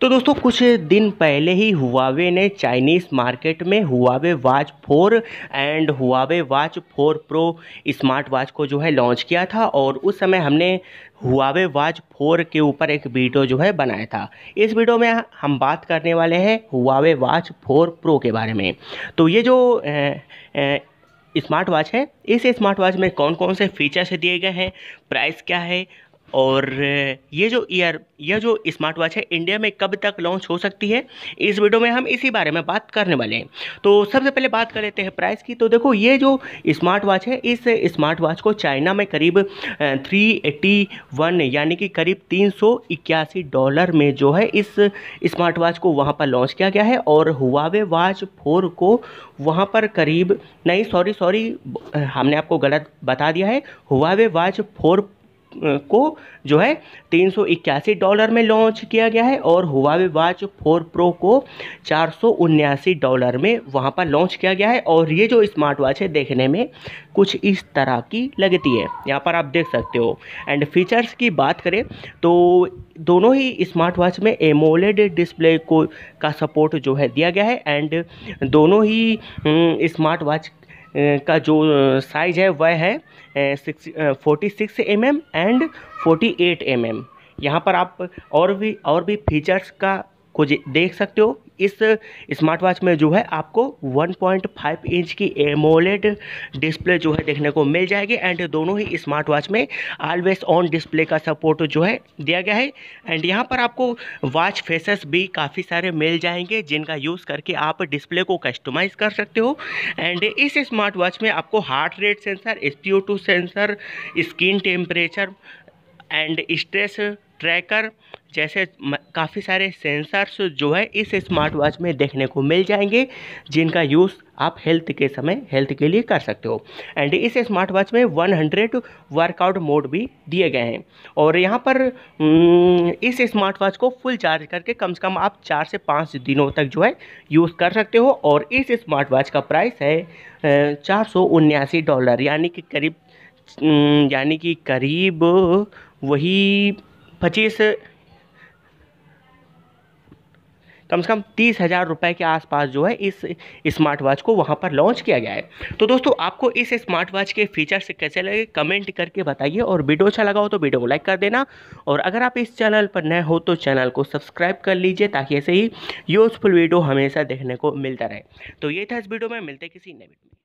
तो दोस्तों कुछ दिन पहले ही हुआवे ने चाइनीज़ मार्केट में Huawei watch four and Huawei watch four pro smart watch को जो है लॉन्च किया था और उस समय हमने हुआवे वाच फोर के ऊपर एक वीडियो जो है बनाया था इस वीडियो में हम बात करने वाले हैं हुआवे वाच फोर प्रो के बारे में तो ये जो ए, ए, स्मार्ट वॉच है इस स्मार्ट वॉच में कौन कौन से फीचर्स दिए गए हैं प्राइस क्या है और ये जो ईयर यह जो स्मार्ट वॉच है इंडिया में कब तक लॉन्च हो सकती है इस वीडियो में हम इसी बारे में बात करने वाले हैं तो सबसे पहले बात कर लेते हैं प्राइस की तो देखो ये जो स्मार्ट वॉच है इस स्मार्ट वॉच को चाइना में करीब थ्री एट्टी वन यानी कि करीब तीन सौ इक्यासी डॉलर में जो है इस स्मार्ट वॉच को वहाँ पर लॉन्च किया गया है और हुआवे वॉच फोर को वहाँ पर करीब नहीं सॉरी सॉरी हमने आपको गलत बता दिया है हुआवे वॉच फोर को जो है तीन डॉलर में लॉन्च किया गया है और हुआवे वाच फोर प्रो को चार डॉलर में वहाँ पर लॉन्च किया गया है और ये जो स्मार्ट वॉच है देखने में कुछ इस तरह की लगती है यहाँ पर आप देख सकते हो एंड फीचर्स की बात करें तो दोनों ही स्मार्ट वॉच में एमोलेड डिस्प्ले को का सपोर्ट जो है दिया गया है एंड दोनों ही स्मार्ट हम्म, वॉच का जो साइज है वह है six forty six M M and forty eight M M यहाँ पर आप और भी और भी फीचर्स का कुछ देख सकते हो इस स्मार्ट वॉच में जो है आपको 1.5 इंच की एमोलेड डिस्प्ले जो है देखने को मिल जाएगी एंड दोनों ही स्मार्ट वॉच में ऑलवेज ऑन डिस्प्ले का सपोर्ट जो है दिया गया है एंड यहाँ पर आपको वॉच फेसेस भी काफ़ी सारे मिल जाएंगे जिनका यूज़ करके आप डिस्प्ले को कस्टमाइज़ कर सकते हो एंड इस स्मार्ट वॉच में आपको heart rate sensor S sensor skin temperature and stress tracker जैसे काफ़ी सारे सेंसर्स जो है इस स्मार्ट वॉच में देखने को मिल जाएंगे जिनका यूज़ आप हेल्थ के समय हेल्थ के लिए कर सकते हो एंड इस स्मार्ट वॉच में 100 वर्कआउट मोड भी दिए गए हैं और यहाँ पर इस स्मार्ट वॉच को फुल चार्ज करके कम से कम आप चार से पाँच दिनों तक जो है यूज़ कर सकते हो और इस स्मार्ट वॉच का प्राइस है चार डॉलर यानी कि करीब यानी कि करीब वही पच्चीस कम से कम तीस हज़ार रुपये के आसपास जो है इस स्मार्ट वॉच को वहाँ पर लॉन्च किया गया है तो दोस्तों आपको इस स्मार्ट वॉच के फीचर्स कैसे लगे कमेंट करके बताइए और वीडियो अच्छा लगा हो तो वीडियो को लाइक कर देना और अगर आप इस चैनल पर नए हो तो चैनल को सब्सक्राइब कर लीजिए ताकि ऐसे ही यूजफुल वीडियो हमेशा देखने को मिलता रहे तो ये था इस वीडियो में मिलते किसी नए वीडियो में